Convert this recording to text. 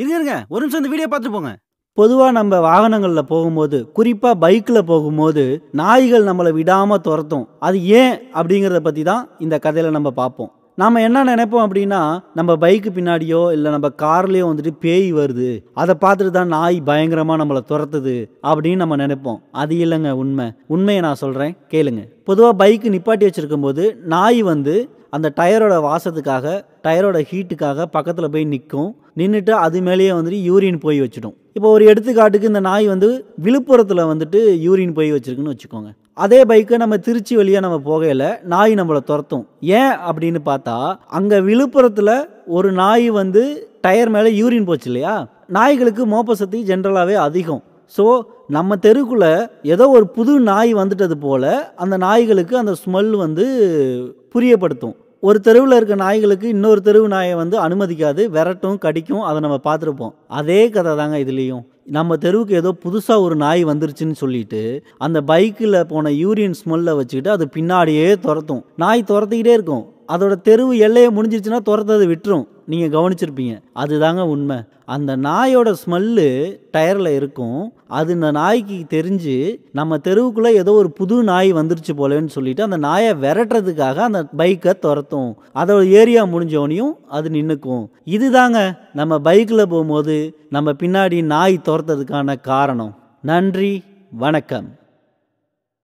இருங்க இருங்க ஒரு நிமிஷம் இந்த வீடியோ பார்த்துட்டு போங்க பொதுவாக நம்ம வாகனங்களில் போகும்போது குறிப்பாக பைக்கில் போகும்போது நாய்கள் நம்மளை விடாமல் துரத்தும் அது ஏன் அப்படிங்கிறத பற்றி தான் இந்த கதையில் நம்ம பார்ப்போம் நாம் என்ன நினைப்போம் அப்படின்னா நம்ம பைக்கு பின்னாடியோ இல்லை நம்ம கார்லேயோ வந்துட்டு பேய் வருது அதை பார்த்துட்டு தான் நாய் பயங்கரமாக நம்மளை துரத்துது அப்படின்னு நம்ம நினைப்போம் அது இல்லைங்க உண்மை உண்மையை நான் சொல்கிறேன் கேளுங்க பொதுவாக பைக்கு நிப்பாட்டி வச்சுருக்கும் போது நாய் வந்து அந்த டயரோட வாசத்துக்காக டயரோட ஹீட்டுக்காக பக்கத்தில் போய் நிற்கும் நின்றுட்டு அது மேலேயே வந்துட்டு யூரின் போய் வச்சிடும் இப்போ ஒரு எடுத்துக்காட்டுக்கு இந்த நாய் வந்து விழுப்புரத்தில் வந்துட்டு யூரின் போய் வச்சுருக்குன்னு வச்சுக்கோங்க அதே பைக்கை நம்ம திருச்சி வழியாக நம்ம போகையில் நாய் நம்மளை துரத்தும் ஏன் அப்படின்னு பார்த்தா அங்கே விழுப்புரத்தில் ஒரு நாய் வந்து டயர் மேலே யூரின் போச்சு இல்லையா நாய்களுக்கு மோப்ப சக்தி ஜென்ரலாகவே அதிகம் ஸோ நம்ம தெருக்குள்ளே ஏதோ ஒரு புது நாய் வந்துட்டது போல் அந்த நாய்களுக்கு அந்த ஸ்மெல் வந்து புரியப்படுத்தும் ஒரு தெருவில் இருக்க நாய்களுக்கு இன்னொரு தெருவு நாயை வந்து அனுமதிக்காது விரட்டும் கடிக்கும் அதை நம்ம பார்த்துருப்போம் அதே கதை தாங்க இதுலேயும் நம்ம தெருவுக்கு ஏதோ புதுசாக ஒரு நாய் வந்துருச்சுன்னு சொல்லிட்டு அந்த பைக்கில் போன யூரியன் ஸ்மெல்ல வச்சுக்கிட்டு அது பின்னாடியே துரத்தும் நாய் துரத்திக்கிட்டே இருக்கும் அதோட தெருவு எல்லையை முடிஞ்சிருச்சுன்னா துரத்தது விட்டுரும் நீங்கள் கவனிச்சிருப்பீங்க அதுதாங்க உண்மை அந்த நாயோட ஸ்மெல்லு டயரில் இருக்கும் அது இந்த நாய்க்கு தெரிஞ்சு நம்ம தெருவுக்குள்ளே ஏதோ ஒரு புது நாய் வந்துருச்சு போலேன்னு சொல்லிட்டு அந்த நாயை விரட்டுறதுக்காக அந்த பைக்கை துரத்தும் அதோட ஏரியா முடிஞ்சோனையும் அது நின்றுக்கும் இதுதாங்க நம்ம பைக்கில் போகும்போது நம்ம பின்னாடி நாய் துரத்துறதுக்கான காரணம் நன்றி வணக்கம்